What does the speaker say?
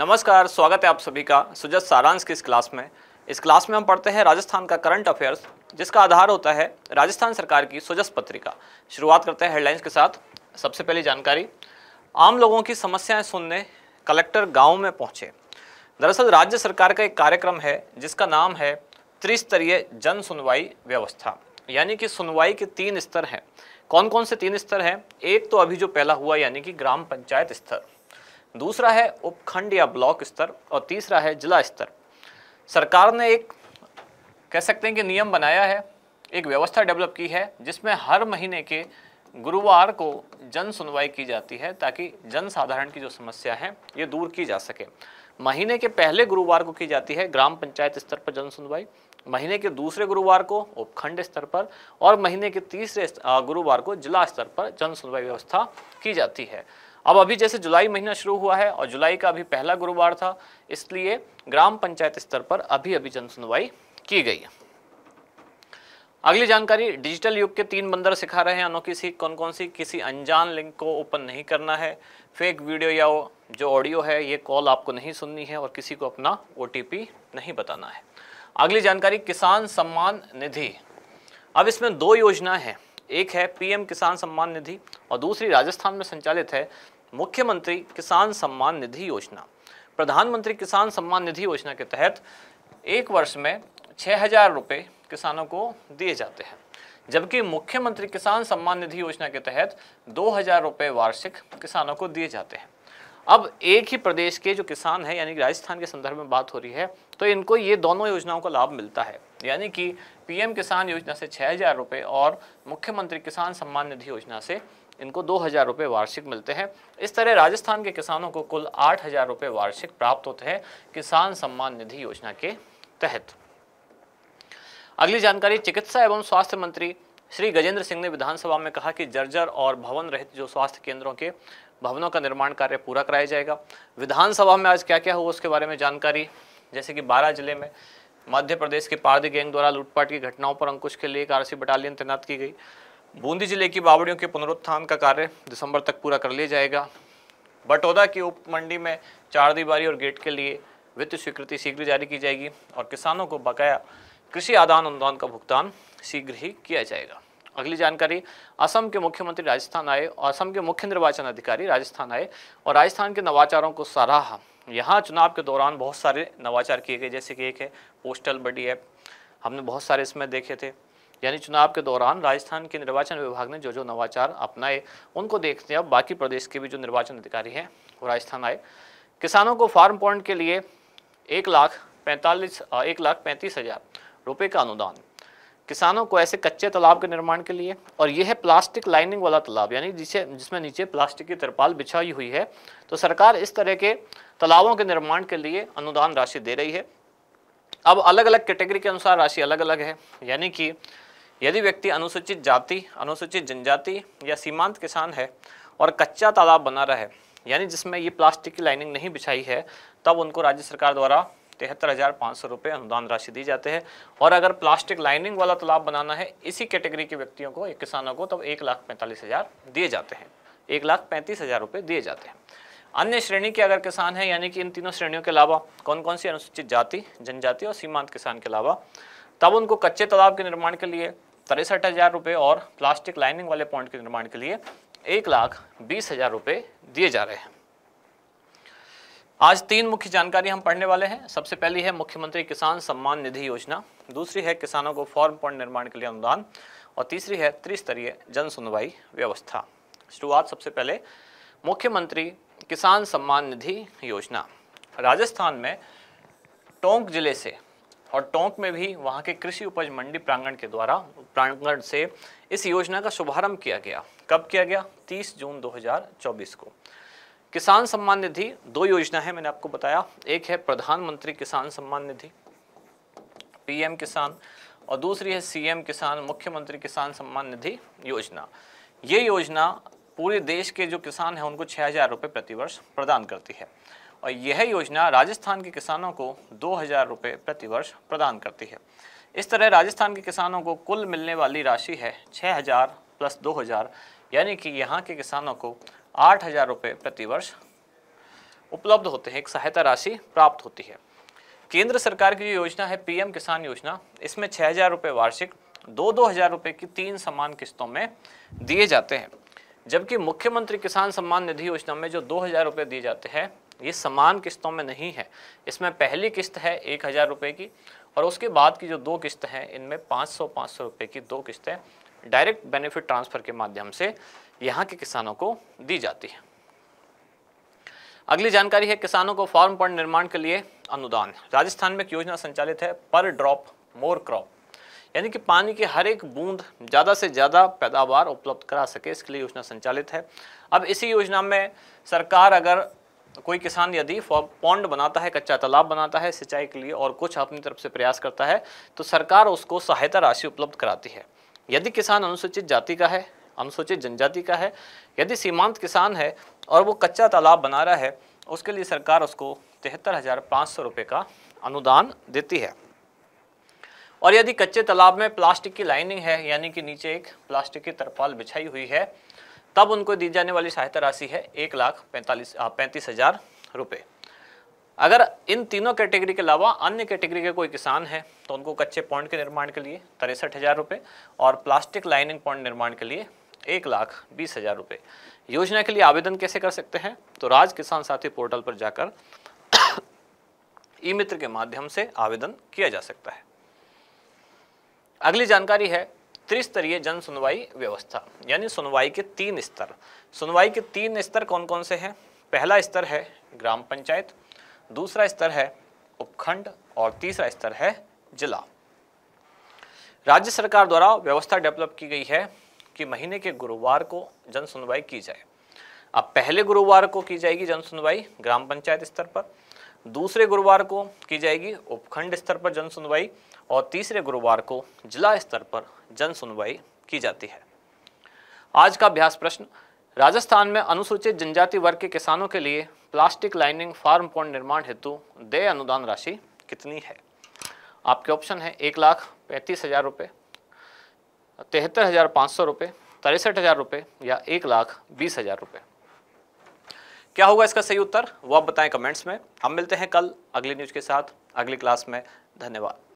नमस्कार स्वागत है आप सभी का सुजत सारांश की इस क्लास में इस क्लास में हम पढ़ते हैं राजस्थान का करंट अफेयर्स जिसका आधार होता है राजस्थान सरकार की सुजस पत्रिका शुरुआत करते हैं हेडलाइंस के साथ सबसे पहली जानकारी आम लोगों की समस्याएं सुनने कलेक्टर गाँव में पहुँचे दरअसल राज्य सरकार का एक कार्यक्रम है जिसका नाम है त्रिस्तरीय जन सुनवाई व्यवस्था यानी कि सुनवाई के तीन स्तर हैं कौन कौन से तीन स्तर हैं एक तो अभी जो पहला हुआ यानी कि ग्राम पंचायत स्तर दूसरा है उपखंड या ब्लॉक स्तर और तीसरा है जिला स्तर सरकार ने एक कह सकते हैं कि नियम बनाया है एक व्यवस्था डेवलप की है जिसमें हर महीने के गुरुवार को जन सुनवाई की जाती है ताकि जन साधारण की जो समस्या है ये दूर की जा सके महीने के पहले गुरुवार को की जाती है ग्राम पंचायत स्तर पर जन सुनवाई महीने के दूसरे गुरुवार को उपखंड स्तर पर और महीने के तीसरे गुरुवार को जिला स्तर पर जन सुनवाई व्यवस्था की जाती है अब अभी जैसे जुलाई महीना शुरू हुआ है और जुलाई का अभी पहला गुरुवार था इसलिए ग्राम पंचायत स्तर पर अभी अभी जनसुनवाई की गई है अगली जानकारी डिजिटल युग के तीन बंदर सिखा रहे हैं अनोखी सीख कौन कौन सी किसी अनजान लिंक को ओपन नहीं करना है फेक वीडियो या जो ऑडियो है ये कॉल आपको नहीं सुननी है और किसी को अपना ओ नहीं बताना है अगली जानकारी किसान सम्मान निधि अब इसमें दो योजना है एक है पीएम किसान सम्मान निधि और दूसरी राजस्थान में संचालित है मुख्यमंत्री किसान सम्मान निधि योजना प्रधानमंत्री किसान सम्मान निधि योजना के तहत एक वर्ष में छः हजार रुपये किसानों को दिए जाते हैं जबकि मुख्यमंत्री किसान सम्मान निधि योजना के तहत दो हजार वार्षिक किसानों को दिए जाते हैं अब एक ही प्रदेश के जो किसान हैं यानी कि राजस्थान के संदर्भ में बात हो रही है तो इनको ये दोनों योजनाओं का लाभ मिलता है यानी कि पीएम किसान योजना से छः हज़ार रुपये और मुख्यमंत्री किसान सम्मान निधि योजना से इनको दो हज़ार रुपये वार्षिक मिलते हैं इस तरह राजस्थान के किसानों को कुल आठ हज़ार रुपये वार्षिक प्राप्त होते हैं किसान सम्मान निधि योजना के तहत अगली जानकारी चिकित्सा एवं स्वास्थ्य मंत्री श्री गजेंद्र सिंह ने विधानसभा में कहा कि जर्जर और भवन रहित जो स्वास्थ्य केंद्रों के भवनों का निर्माण कार्य पूरा कराया जाएगा विधानसभा में आज क्या क्या हुआ उसके बारे में जानकारी जैसे कि बारह जिले में मध्य प्रदेश के पारदी गैंग द्वारा लूटपाट की घटनाओं पर अंकुश के लिए एक आरसी बटालियन तैनात की गई बूंदी जिले की बावड़ियों के पुनरुत्थान का कार्य दिसंबर तक पूरा कर लिया जाएगा बटौदा की उप मंडी में चार दीवारी और गेट के लिए वित्त स्वीकृति शीघ्र जारी की जाएगी और किसानों को बकाया कृषि आदान अनुदान का भुगतान शीघ्र ही किया जाएगा अगली जानकारी असम के मुख्यमंत्री राजस्थान आए और असम के मुख्य निर्वाचन अधिकारी राजस्थान आए और राजस्थान के नवाचारों को सराहा यहाँ चुनाव के दौरान बहुत सारे नवाचार किए गए जैसे कि एक है पोस्टल बडी ऐप हमने बहुत सारे इसमें देखे थे यानी चुनाव के दौरान राजस्थान के निर्वाचन विभाग ने जो जो नवाचार अपनाए उनको देखते हैं अब बाकी प्रदेश के भी जो निर्वाचन अधिकारी हैं वो राजस्थान आए किसानों को फार्म पॉइंट के लिए एक लाख पैंतालीस एक लाख पैंतीस हज़ार रुपए का अनुदान किसानों को ऐसे कच्चे तालाब के निर्माण के लिए और यह है प्लास्टिक लाइनिंग वाला तालाब यानी जिसे जिसमें नीचे प्लास्टिक की तिरपाल बिछाई हुई है तो सरकार इस तरह के तालाबों के निर्माण के लिए अनुदान राशि दे रही है अब अलग अलग कैटेगरी के अनुसार राशि अलग अलग है यानी कि यदि व्यक्ति अनुसूचित जाति अनुसूचित जनजाति या सीमांत किसान है और कच्चा तालाब बना रहा है यानी जिसमें ये प्लास्टिक की लाइनिंग नहीं बिछाई है तब उनको राज्य सरकार द्वारा तिहत्तर हज़ार पाँच सौ रुपये अनुदान राशि दी जाती है और अगर प्लास्टिक लाइनिंग वाला तालाब तो बनाना है इसी कैटेगरी के व्यक्तियों को किसानों को तब एक लाख पैंतालीस हज़ार दिए जाते हैं एक लाख पैंतीस हज़ार रुपये दिए जाते हैं अन्य श्रेणी के अगर किसान हैं यानी कि इन तीनों श्रेणियों के अलावा कौन कौन सी अनुसूचित जाति जनजाति और सीमांत किसान के अलावा तब उनको कच्चे तालाब के निर्माण के लिए तिरसठ हज़ार रुपये और प्लास्टिक लाइनिंग वाले पॉइंट के निर्माण के लिए एक लाख बीस हज़ार रुपये दिए जा रहे हैं आज तीन मुख्य जानकारी हम पढ़ने वाले हैं सबसे पहली है मुख्यमंत्री किसान सम्मान निधि योजना दूसरी है किसानों को फॉर्म पॉइंट निर्माण के लिए अनुदान और तीसरी है त्रिस्तरीय जन सुनवाई व्यवस्था शुरुआत सबसे पहले मुख्यमंत्री किसान सम्मान निधि योजना राजस्थान में टोंक जिले से और टोंक में भी वहाँ के कृषि उपज मंडी प्रांगण के द्वारा प्रांगण से इस योजना का शुभारंभ किया गया कब किया गया 30 जून 2024 को किसान सम्मान निधि दो योजना है मैंने आपको बताया एक है प्रधानमंत्री किसान सम्मान निधि पीएम किसान और दूसरी है सीएम किसान मुख्यमंत्री किसान सम्मान निधि योजना ये योजना पूरे देश के जो किसान हैं उनको छः हज़ार रुपये प्रतिवर्ष प्रदान करती है और यह योजना राजस्थान के किसानों को दो हज़ार रुपये प्रतिवर्ष प्रदान करती है इस तरह राजस्थान के किसानों को कुल मिलने वाली राशि है छः हज़ार प्लस दो हज़ार यानी कि यहाँ के किसानों को आठ हज़ार रुपये प्रतिवर्ष उपलब्ध होते हैं एक सहायता राशि प्राप्त होती है केंद्र सरकार की जो योजना है पीएम किसान योजना इसमें छः हज़ार रुपये वार्षिक दो दो हज़ार रुपये की तीन समान किस्तों में दिए जाते हैं जबकि मुख्यमंत्री किसान सम्मान निधि योजना में जो दो हज़ार रुपये दिए जाते हैं ये समान किस्तों में नहीं है इसमें पहली किस्त है एक हज़ार रुपये की और उसके बाद की जो दो किस्त हैं इनमें पाँच सौ पाँच सौ रुपये की दो किस्तें डायरेक्ट बेनिफिट ट्रांसफ़र के माध्यम से यहाँ के किसानों को दी जाती है अगली जानकारी है किसानों को फार्म पर निर्माण के लिए अनुदान राजस्थान में एक योजना संचालित है पर ड्रॉप मोर क्रॉप यानी कि पानी की हर एक बूंद ज़्यादा से ज़्यादा पैदावार उपलब्ध करा सके इसके लिए योजना संचालित है अब इसी योजना में सरकार अगर कोई किसान यदि पौंड बनाता है कच्चा तालाब बनाता है सिंचाई के लिए और कुछ अपनी तरफ से प्रयास करता है तो सरकार उसको सहायता राशि उपलब्ध कराती है यदि किसान अनुसूचित जाति का है अनुसूचित जनजाति का है यदि सीमांत किसान है और वो कच्चा तालाब बना रहा है उसके लिए सरकार उसको तिहत्तर हज़ार पाँच सौ रुपये का अनुदान देती है और यदि कच्चे तालाब में प्लास्टिक की लाइनिंग है यानी कि नीचे एक प्लास्टिक की तरपाल बिछाई हुई है तब उनको दी जाने वाली सहायता राशि है एक लाख पैंतालीस पैंतीस हज़ार रुपये अगर इन तीनों कैटेगरी के अलावा अन्य कैटेगरी के कोई किसान है तो उनको कच्चे पॉइंट के निर्माण के लिए तिरसठ हज़ार रुपये और प्लास्टिक लाइनिंग पॉइंट निर्माण के लिए एक लाख बीस हज़ार रुपये योजना के लिए आवेदन कैसे कर सकते हैं तो राज किसान साथी पोर्टल पर जाकर ई मित्र के माध्यम से आवेदन किया जा सकता है अगली जानकारी है त्रिस्तरीय जन सुनवाई व्यवस्था यानी सुनवाई के तीन स्तर सुनवाई के तीन स्तर कौन कौन से हैं पहला स्तर है ग्राम पंचायत दूसरा स्तर है उपखंड और तीसरा स्तर है जिला राज्य सरकार द्वारा व्यवस्था डेवलप की गई है कि महीने के गुरुवार को जन सुनवाई की जाए अब पहले गुरुवार को की जाएगी जन सुनवाई ग्राम पंचायत स्तर पर दूसरे गुरुवार को की जाएगी उपखंड स्तर पर जन सुनवाई और तीसरे गुरुवार को जिला स्तर पर जन सुनवाई की जाती है आज का अभ्यास प्रश्न राजस्थान में अनुसूचित जनजाति वर्ग के किसानों के लिए प्लास्टिक लाइनिंग फार्म पॉइंट निर्माण हेतु दे अनुदान राशि कितनी है आपके ऑप्शन है एक लाख पैंतीस हज़ार रुपये तिहत्तर हज़ार पाँच सौ रुपये तिरसठ हज़ार रुपये या एक लाख बीस हज़ार रुपये क्या होगा इसका सही उत्तर वो आप बताएं कमेंट्स में हम मिलते हैं कल अगली न्यूज़ के साथ अगली क्लास में धन्यवाद